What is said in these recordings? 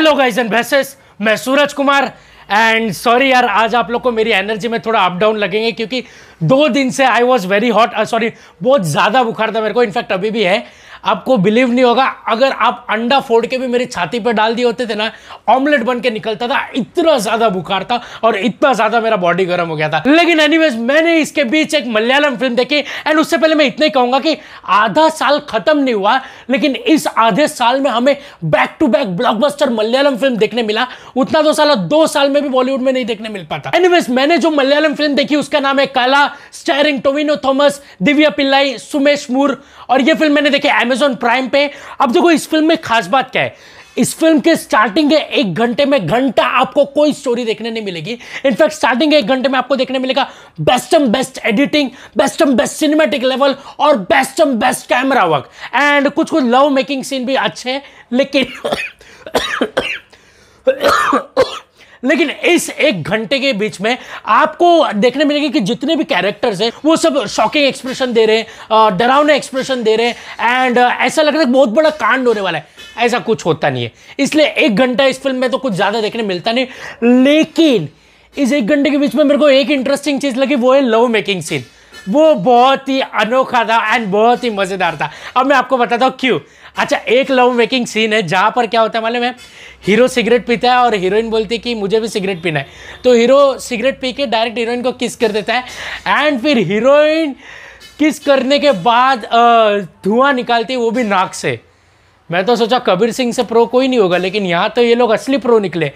Hello guys and भैसेस मैं सूरज Kumar and sorry यार आज आप लोग को मेरी एनर्जी में थोड़ा अप डाउन लगेंगे क्योंकि दो दिन से I was very hot sorry बहुत ज़्यादा बुखार था मेरे को इनफैक्ट अभी भी है आपको बिलीव नहीं होगा अगर आप अंडा फोड़ के भी मेरी छाती पर डाल दिए होते थे ना ऑमलेट बन के निकलता था इतना ज़्यादा बुखार था और इतना ज़्यादा मेरा बॉडी गर्म हो गया था लेकिन एनीवेज मैंने इसके बीच एक मलयालम फिल्म देखी एंड उससे पहले मैं इतना ही कहूंगा कि आधा साल खत्म नहीं हुआ लेकिन इस आधे साल में हमें back to back blockbuster Malayalam film देखने मिला उतना तो साल दो साल में भी बॉलीवुड में नहीं देखने मिल पाता एनीवेज मैंने जो मलयालम फिल्म देखी उसका नाम है काला स्टेरिंग टोविनो थॉमस दिव्या पिल्लाई सुमेश मूर और ये फिल्म मैंने देखी अमेजोन प्राइम पे अब देखो इस फिल्म में खास बात क्या है इस फिल्म के स्टार्टिंग के एक घंटे में घंटा आपको कोई स्टोरी देखने नहीं मिलेगी इनफैक्ट स्टार्टिंग एक घंटे में आपको देखने मिलेगा best um best editing best um best cinematic level और best um best camera work and कुछ कुछ लव मेकिंग सीन भी अच्छे हैं लेकिन लेकिन इस एक घंटे के बीच में आपको देखने मिलेगी कि जितने भी कैरेक्टर्स हैं वो सब शॉकिंग एक्सप्रेशन दे रहे हैं डरावने एक्सप्रेशन दे रहे हैं एंड ऐसा लग रहा है बहुत बड़ा कांड होने वाला है ऐसा कुछ होता नहीं है इसलिए एक घंटा इस फिल्म में तो कुछ ज़्यादा देखने मिलता नहीं लेकिन इस एक घंटे के बीच में मेरे को एक इंटरेस्टिंग चीज़ लगी वो है लव मेकिंग सीन वो बहुत ही अनोखा था एंड बहुत ही मज़ेदार था अब मैं आपको बताता हूँ क्यों अच्छा एक लव मेकिंग सीन है जहाँ पर क्या होता है मालूम है हीरो सिगरेट पीता है और हीरोइन बोलती है कि मुझे भी सिगरेट पीना है तो हीरो सिगरेट पी के डायरेक्ट हीरोइन को किस कर देता है एंड फिर हीरोइन किस करने के बाद धुआं निकालती है वो भी नाक से मैं तो सोचा कबीर सिंह से प्रो कोई नहीं होगा लेकिन यहाँ तो ये लोग असली प्रो निकले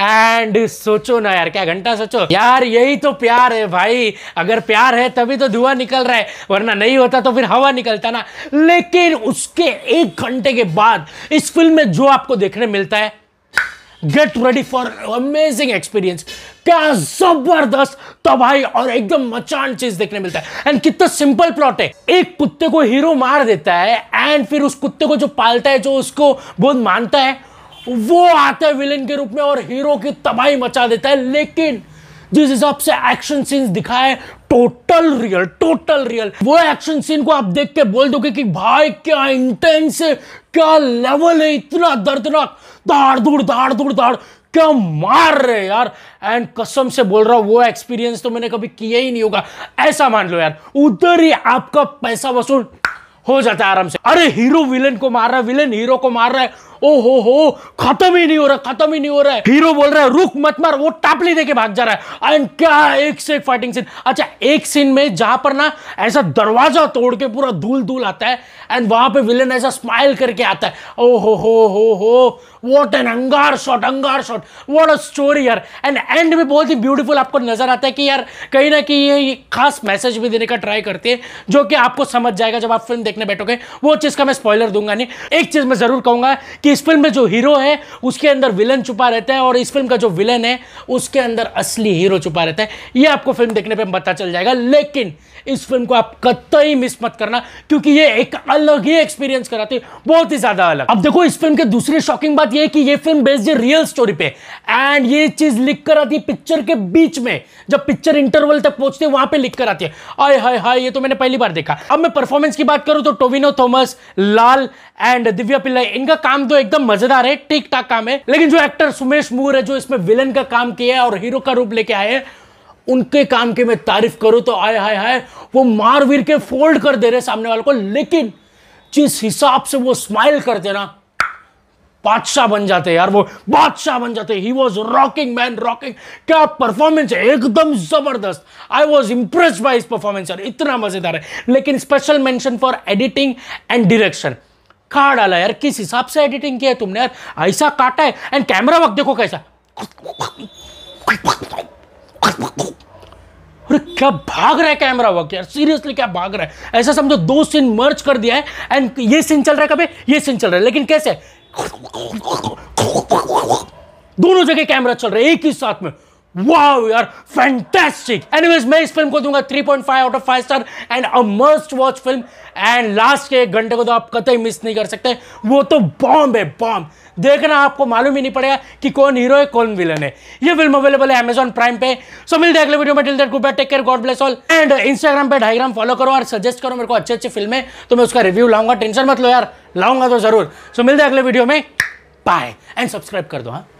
एंड सोचो ना यार क्या घंटा सोचो यार यही तो प्यार है भाई अगर प्यार है तभी तो धुआं निकल रहा है वरना नहीं होता तो फिर हवा निकलता ना लेकिन उसके एक घंटे के बाद इस फिल्म में जो आपको देखने मिलता है get ready for amazing experience क्या जबरदस्त तबाही और एकदम मचान चीज देखने मिलता है एंड कितना सिंपल प्लॉट है एक कुत्ते को हीरो मार देता है एंड फिर उस कुत्ते को जो पालता है जो उसको बहुत मानता है वो आता है विलेन के रूप में और हीरो की तबाही मचा देता है लेकिन जिस हिसाब से एक्शन सीन्स दिखाए टोटल रियल टोटल रियल वो एक्शन सीन को आप देख के बोल दोगे कि भाई क्या इंटेंस है क्या लेवल है इतना दर्दनाक दाड़ दूड़ दाड़ दूड़ दाड़ क्या मार रहे यार एंड कसम से बोल रहा हूं वो एक्सपीरियंस तो मैंने कभी किया ही नहीं होगा ऐसा मान लो यार उधर ही आपका पैसा वसूल हो जाता है आराम से अरे हीरो विलेन को मार रहा है विलेन हीरो को मार रहा है ओहो हो खत्म ही नहीं हो रहा खत्म ही नहीं हो रहा है हीरो बोल रहा है रुक मत मार वो टापली देके भाग जा रहा है एंड क्या एक से एक फाइटिंग सीन अच्छा एक सीन में जहां पर ना ऐसा दरवाजा तोड़ के पूरा धूल धूल आता है एंड वहां पे विलन ऐसा स्माइल करके आता है ओहो हो हो हो वॉट एन अंगार शॉट अंगार शॉट वॉट अ स्टोरी यार एंड एंड में बहुत ही ब्यूटीफुल आपको नजर आता है कि यार कहीं ना कहीं ये खास मैसेज भी देने का ट्राई करते हैं जो कि आपको समझ जाएगा जब आप फिल्म देखने बैठोगे वो चीज का मैं स्पॉइलर दूंगा नहीं एक चीज मैं जरूर कहूंगा कि कि इस फिल्म में जो हीरो है उसके अंदर विलन छुपा रहता है और इस फिल्म का जो विलन है उसके अंदर असली हीरो छुपा रहता है ये आपको फिल्म देखने पर पता चल जाएगा लेकिन इस फिल्म को आप कतई मिस मत करना क्योंकि ये एक अलग ही एक्सपीरियंस कराती है बहुत ही ज़्यादा अलग अब देखो इस फिल्म के दूसरी शॉकिंग बात ये है कि ये फिल्म बेस्ड है रियल स्टोरी पे एंड ये चीज़ लिख कर आती है पिक्चर के बीच में जब पिक्चर इंटरवल तक पहुंचते हैं वहां पे लिख कर आती है आय हाय हाय ये तो मैंने पहली बार देखा अब मैं परफॉर्मेंस की बात करूं तो टोविनो थॉमस लाल एंड दिव्या पिल्लाई इनका काम तो एकदम मजेदार है ठीक ठाक काम है लेकिन जो एक्टर सुमेश मूर है जो इसमें विलन का काम किया है और हीरो का रूप लेके आए हैं उनके काम की मैं तारीफ करूं तो आए हाय हाय वो मारवीर के फोल्ड कर दे रहे सामने वाले को लेकिन जिस हिसाब से वो स्माइल करते ना बादशाह बन जाते यार वो बादशाह बन जाते ही वॉज रॉकिंग मैन रॉकिंग क्या परफॉर्मेंस है एकदम जबरदस्त आई वॉज इंप्रेस बाई इस परफॉर्मेंस यार इतना मजेदार है लेकिन special mention for editing and direction कहाँ डाला यार किस हिसाब से एडिटिंग किया है तुमने यार ऐसा काटा है एंड कैमरा वक्त देखो कैसा अरे क्या भाग रहा है कैमरा वर्क यार सीरियसली क्या भाग रहा है ऐसा समझो दो सीन मर्ज कर दिया है एंड ये सीन चल रहा है कभी ये सीन चल रहा है लेकिन कैसे दोनों जगह कैमरा चल रहा है एक ही साथ में Wow, you are fantastic. Anyways, मैं इस फिल्म को दूंगा 3.5 out of 5 star and a must watch film and last के एक घंटे को तो आप कतई मिस नहीं कर सकते वो तो बॉम्ब है बॉम्ब देखना आपको मालूम ही नहीं पड़ेगा कि कौन हीरो है कौन विलन है ये फिल्म अवेलेबल है अमेजॉन प्राइम पे सो मिलते अगले वीडियो में till take care God bless all and Instagram पे डायग्राम फॉलो करो और सजेस्ट करो मेरे को अच्छे अच्छी फिल्में तो मैं उसका रिव्यू लाऊंगा टेंशन मत लो यार लाऊंगा तो जरूर सो so, मिलते अगले वीडियो में बाय एंड सब्सक्राइब कर दो हाँ